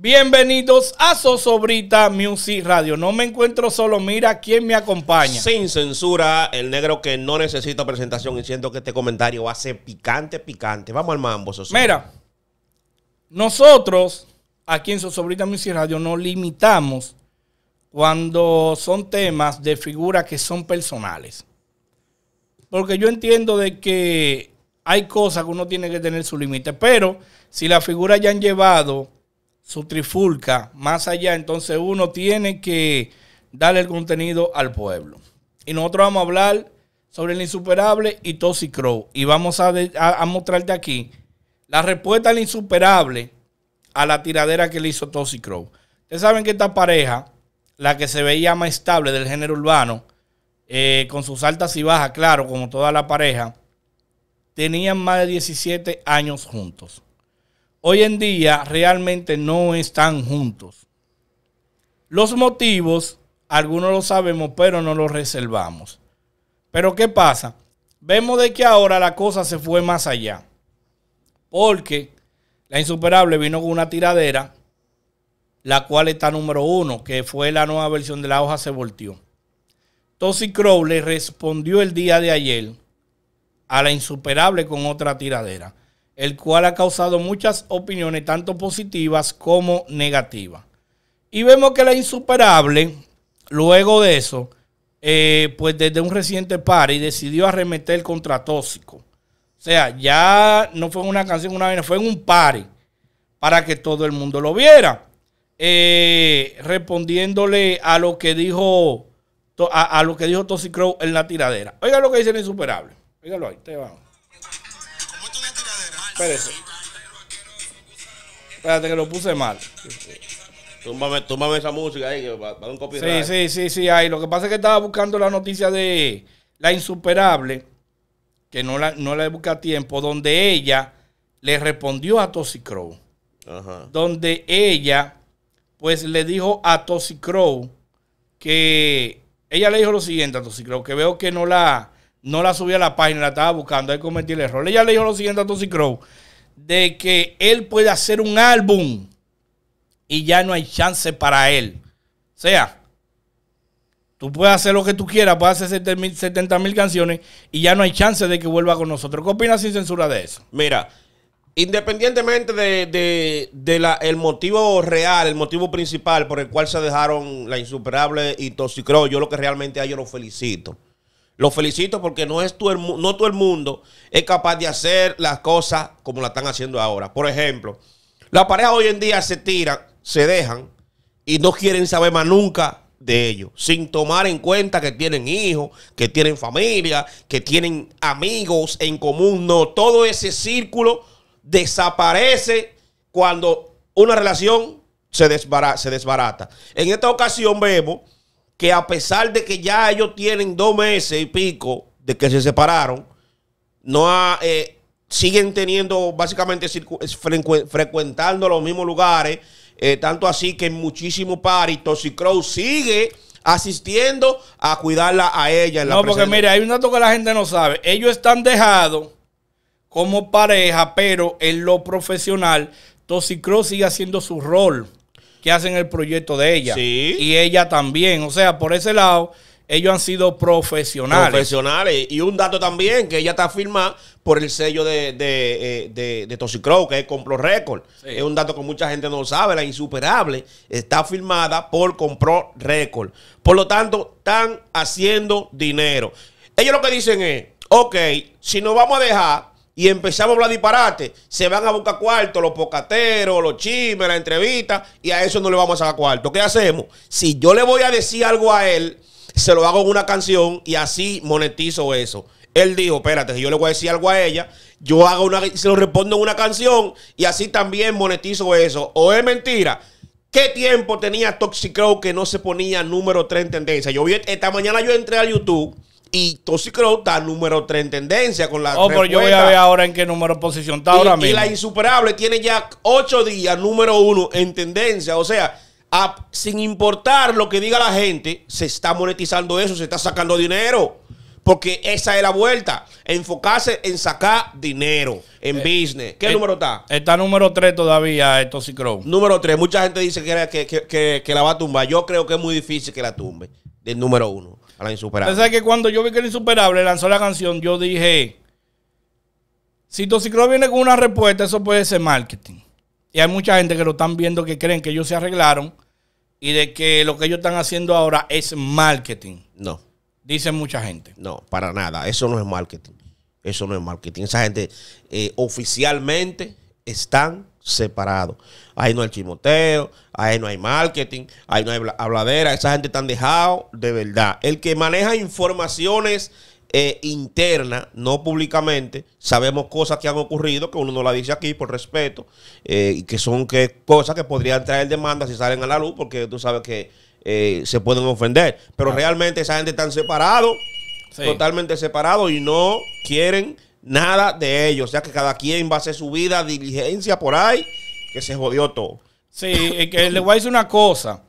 Bienvenidos a Sosobrita Music Radio. No me encuentro solo, mira quién me acompaña. Sin censura, el negro que no necesita presentación y siento que este comentario hace picante, picante. Vamos al mambo, Sosobrita. Mira, nosotros aquí en Sosobrita Music Radio nos limitamos cuando son temas de figuras que son personales. Porque yo entiendo de que hay cosas que uno tiene que tener su límite. Pero si las figuras ya han llevado su trifulca más allá, entonces uno tiene que darle el contenido al pueblo. Y nosotros vamos a hablar sobre el insuperable y Tosi Crow. Y vamos a, mostrarte aquí la respuesta al insuperable a la tiradera que le hizo Tosi Crow. Ustedes saben que esta pareja, la que se veía más estable del género urbano, eh, con sus altas y bajas, claro, como toda la pareja, tenían más de 17 años juntos. Hoy en día realmente no están juntos. Los motivos, algunos lo sabemos, pero no los reservamos. Pero ¿qué pasa? Vemos de que ahora la cosa se fue más allá. Porque la insuperable vino con una tiradera, la cual está número uno, que fue la nueva versión de la hoja se volteó. Tosi Crow le respondió el día de ayer a la insuperable con otra tiradera, el cual ha causado muchas opiniones, tanto positivas como negativas. Y vemos que la insuperable, luego de eso, eh, pues desde un reciente party decidió arremeter contra Tóxico. O sea, ya no fue una canción, una vez fue en un party para que todo el mundo lo viera. Eh, respondiéndole a lo que dijo a, lo que dijo Tóxico en la tiradera. Oiga lo que dice la insuperable. Míralo ahí, te vamos. Espérate que lo puse mal. Túmbame, túmbame esa música ahí, que va, un copyright. Sí, sí, sí, sí, ahí. Lo que pasa es que estaba buscando la noticia de La Insuperable, que no la, no la busca a tiempo, donde ella le respondió a Tossy Crow. Ajá. Donde ella, pues, le dijo a Tossy Crow que... Ella le dijo lo siguiente a Tossy que veo que no la no la subí a la página, la estaba buscando, ahí cometí el error. ya le dijo lo siguiente a Toxic de que él puede hacer un álbum y ya no hay chance para él. O sea, tú puedes hacer lo que tú quieras, puedes hacer 70 mil canciones y ya no hay chance de que vuelva con nosotros. ¿Qué opinas sin censura de eso? Mira, independientemente de, el motivo real, el motivo principal por el cual se dejaron la insuperable y Toxicro, yo lo que realmente a ellos los felicito. Los felicito porque no, es todo el, no todo el mundo es capaz de hacer las cosas como la están haciendo ahora. Por ejemplo, las parejas hoy en día se tiran, se dejan y no quieren saber más nunca de ellos, sin tomar en cuenta que tienen hijos, que tienen familia, que tienen amigos en común. No, todo ese círculo desaparece cuando una relación se, se desbarata. En esta ocasión vemos que a pesar de que ya ellos tienen dos meses y pico de que se separaron, no eh, siguen teniendo básicamente frecuentando los mismos lugares, eh, tanto así que en muchísimos paris y Crow sigue asistiendo a cuidarla a ella. En la no, porque mire, hay un dato que la gente no sabe. Ellos están dejados como pareja, pero en lo profesional, Crow sigue haciendo su rol que hacen el proyecto de ella. Sí. Y ella también. O sea, por ese lado, ellos han sido profesionales. Profesionales. Y un dato también, que ella está firmada por el sello de, de, eh, de, que es Compro Record. Es un dato que mucha gente no sabe, la insuperable está firmada por Compro Record. Por lo tanto, están haciendo dinero. Ellos lo que dicen es, ok, si nos vamos a dejar y empezamos a hablar disparate, se van a buscar cuarto los pocateros, los chimes, la entrevista, y a eso no le vamos a sacar cuarto. ¿Qué hacemos? Si yo le voy a decir algo a él, se lo hago en una canción y así monetizo eso. Él dijo, espérate, si yo le voy a decir algo a ella, yo hago una, se lo respondo en una canción y así también monetizo eso. ¿O es mentira? ¿Qué tiempo tenía Toxic que no se ponía número 3 en tendencia? Yo vi, esta mañana yo entré a YouTube y Toxic está número 3 en tendencia con la. Oh, pero yo voy a ver ahora en qué número posición está ahora mismo. Y la insuperable tiene ya 8 días número 1 en tendencia. O sea, sin importar lo que diga la gente, se está monetizando eso, se está sacando dinero. Porque esa es la vuelta. Enfocarse en sacar dinero, en eh, business. ¿Qué eh, número está? Está número 3 todavía, esto eh, Número 3. Mucha gente dice que, que, que, la va a tumbar. Yo creo que es muy difícil que la tumbe. del número 1 a la insuperable. ¿Sabes que cuando yo vi que el insuperable lanzó la canción, yo dije, si Tocicló viene con una respuesta, eso puede ser marketing. Y hay mucha gente que lo están viendo que creen que ellos se arreglaron y de que lo que ellos están haciendo ahora es marketing. No. Dice mucha gente. No, para nada. Eso no es marketing. Eso no es marketing. Esa gente eh, oficialmente están Separado, Ahí no hay chimoteo, ahí no hay marketing, ahí no hay habladera. Esa gente está dejado de verdad. El que maneja informaciones eh, internas, no públicamente. Sabemos cosas que han ocurrido, que uno no la dice aquí por respeto, eh, y que son que, cosas que podrían traer demanda si salen a la luz, porque tú sabes que eh, se pueden ofender. Pero realmente esa gente está separado, totalmente separado, y no quieren nada de ellos. O sea que cada quien va a hacer su vida, diligencia por ahí, que se jodió todo. Sí, que le voy a decir una cosa.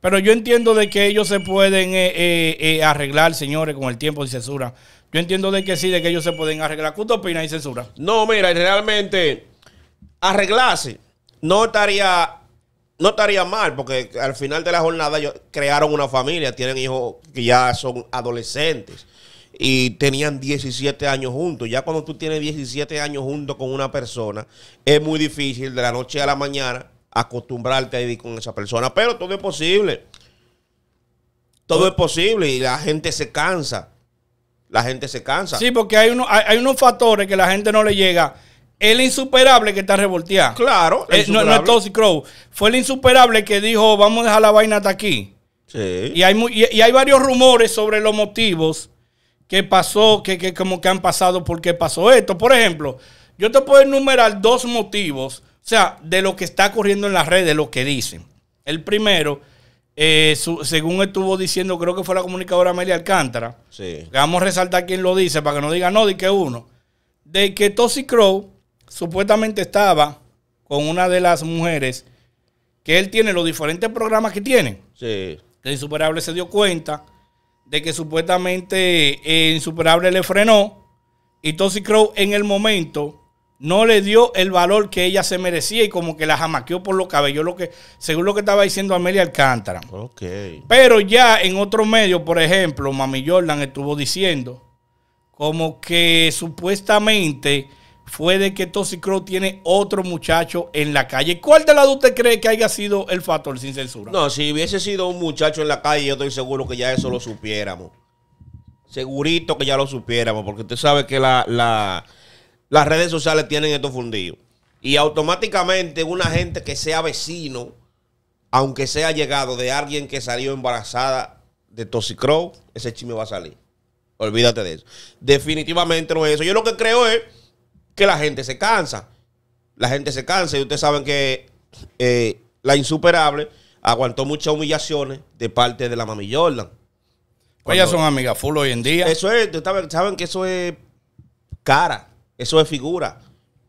Pero yo entiendo de que ellos se pueden eh, eh, eh, arreglar, señores, con el tiempo y censura. Yo entiendo de que sí, de que ellos se pueden arreglar. ¿Qué usted opina y censura? No, mira, realmente arreglarse no estaría, no estaría mal, porque al final de la jornada ellos crearon una familia, tienen hijos que ya son adolescentes y tenían 17 años juntos. Ya cuando tú tienes 17 años juntos con una persona, es muy difícil de la noche a la mañana acostumbrarte a vivir con esa persona. Pero todo es posible. Todo es posible y la gente se cansa. La gente se cansa. Sí, porque hay, hay, unos factores que la gente no le llega. El insuperable que está revolteado. Claro. Eh, no, es Toxic Crow. Fue el insuperable que dijo, vamos a dejar la vaina hasta aquí. Y hay, y hay varios rumores sobre los motivos qué pasó, qué, qué, como que han pasado, por qué pasó esto. Por ejemplo, yo te puedo enumerar dos motivos, o sea, de lo que está ocurriendo en las redes, lo que dicen. El primero, eh, según estuvo diciendo, creo que fue la comunicadora Amelia Alcántara. Sí. Vamos a resaltar quién lo dice para que no diga no, de que uno. De que Tosi Crow supuestamente estaba con una de las mujeres que él tiene, los diferentes programas que tiene. Sí. Insuperable se dio cuenta de que supuestamente eh, Insuperable le frenó y Toxic Crow en el momento no le dio el valor que ella se merecía y como que la jamaqueó por los cabellos, lo que, según lo que estaba diciendo Amelia Alcántara. Pero ya en otro medio, por ejemplo, Mami Jordan estuvo diciendo como que supuestamente fue de que Toxic tiene otro muchacho en la calle. ¿Cuál de la dos usted cree que haya sido el factor sin censura? No, si hubiese sido un muchacho en la calle, yo estoy seguro que ya eso lo supiéramos. Segurito que ya lo supiéramos, porque usted sabe que las redes sociales tienen estos fundidos. Y automáticamente una gente que sea vecino, aunque sea llegado de alguien que salió embarazada de Toxic Crow, ese chisme va a salir. Olvídate de eso. Definitivamente no es eso. Yo lo que creo es que la gente se cansa. La gente se cansa y ustedes saben que eh, la insuperable aguantó muchas humillaciones de parte de la mami Jordan. Pues ellas son amigas full hoy en día. Eso es, saben, saben que eso es cara, eso es figura,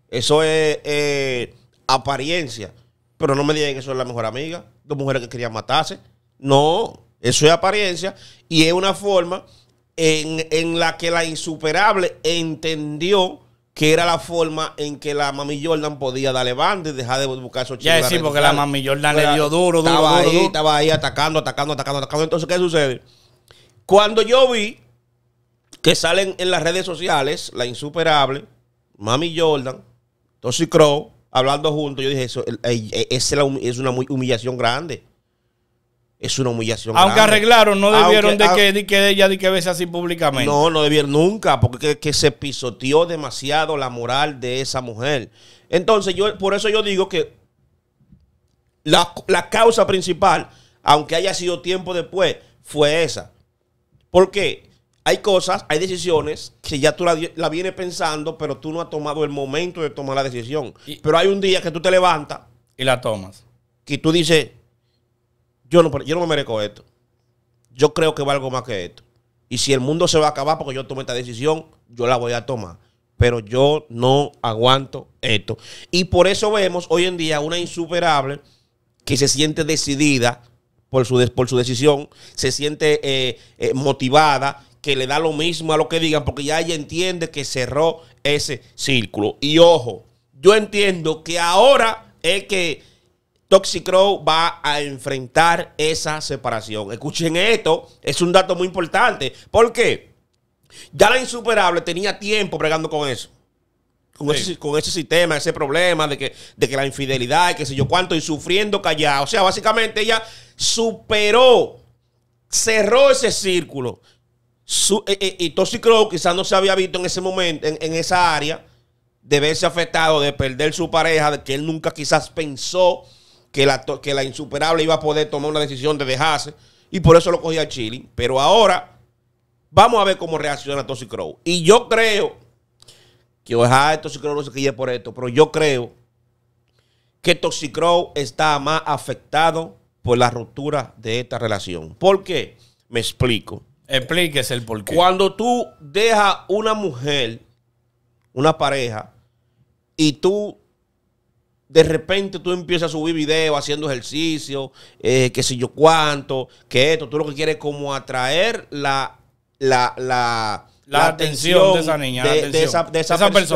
eso es eh, apariencia. Pero no me digan que eso es la mejor amiga, dos mujeres que querían matarse. No, eso es apariencia y es una forma en, en la que la insuperable entendió que era la forma en que la Mami Jordan podía darle banda y dejar de buscar esos chicos. Ya, sí, porque la Mami Jordan le dio duro, duro, estaba ahí, Estaba ahí atacando, atacando, atacando, atacando. Entonces, ¿qué sucede? Cuando yo vi que salen en las redes sociales la insuperable, Mami Jordan, Tosi Crow, hablando juntos, yo dije, eso e, es, es una humillación grande es una humillación. Aunque arreglaron, no debieron de, que, ella ni que vea así públicamente. No, no debieron nunca, porque que, se pisoteó demasiado la moral de esa mujer. Entonces, yo por eso yo digo que la, causa principal, aunque haya sido tiempo después, fue esa. Porque hay cosas, hay decisiones que ya tú la, vienes pensando, pero tú no has tomado el momento de tomar la decisión. pero hay un día que tú te levantas. Y la tomas. Y tú dices, yo no, yo no me merezco esto. Yo creo que valgo más que esto. Y si el mundo se va a acabar porque yo tomé esta decisión, yo la voy a tomar. Pero yo no aguanto esto. Y por eso vemos hoy en día una insuperable que se siente decidida por su, por su decisión, se siente eh, eh, motivada, que le da lo mismo a lo que digan, porque ya ella entiende que cerró ese círculo. Y ojo, yo entiendo que ahora es que Toxic Crow va a enfrentar esa separación. Escuchen esto, es un dato muy importante. ¿Por qué? Ya la insuperable tenía tiempo bregando con eso. Con, ese, sistema, ese problema de que, de que la infidelidad y qué sé yo cuánto, y sufriendo callado. O sea, básicamente ella superó, cerró ese círculo. Eh, eh, y Toxic quizás no se había visto en ese momento, en, en esa área, de verse afectado, de perder su pareja, de que él nunca quizás pensó que la, insuperable iba a poder tomar una decisión de dejarse y por eso lo cogía Chile. Pero ahora vamos a ver cómo reacciona Toxic Crow. Y yo creo que ojalá Toxic no se por esto, pero yo creo que Toxic está más afectado por la ruptura de esta relación. ¿Por qué? Me explico. Explíquese el por qué. Cuando tú dejas una mujer, una pareja, y tú de repente tú empiezas a subir videos haciendo ejercicio, eh, qué sé yo cuánto, que esto, tú lo que quieres es como atraer la, la, atención, de esa niña, de, esa, persona.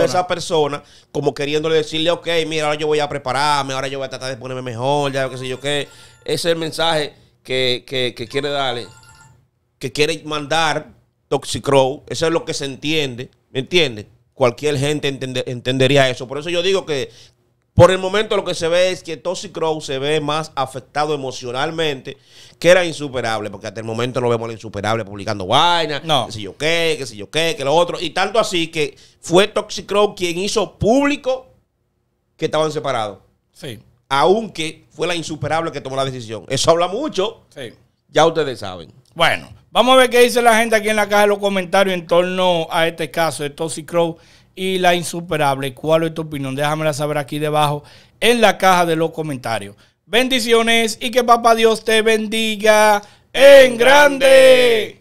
De esa persona, como queriéndole decirle, ok, mira, ahora yo voy a prepararme, ahora yo voy a tratar de ponerme mejor, ya qué sé yo qué. Ese es el mensaje que, que, que quiere darle, que quiere mandar Toxicrow. Eso es lo que se entiende, ¿me entiendes? Cualquier gente entendería eso. Por eso yo digo que por el momento lo que se ve es que Toxic Crow se ve más afectado emocionalmente que era insuperable, porque hasta el momento no vemos la insuperable publicando vaina, que si yo qué, que si yo qué, que lo otro. Y tanto así que fue Toxic Crow quien hizo público que estaban separados. Sí. Aunque fue la insuperable que tomó la decisión. Eso habla mucho. Sí. Ya ustedes saben. Bueno, vamos a ver qué dice la gente aquí en la caja de los comentarios en torno a este caso de Toxic Crow y la insuperable. ¿Cuál es tu opinión? Déjamela saber aquí debajo en la caja de los comentarios. Bendiciones y que papá Dios te bendiga en grande.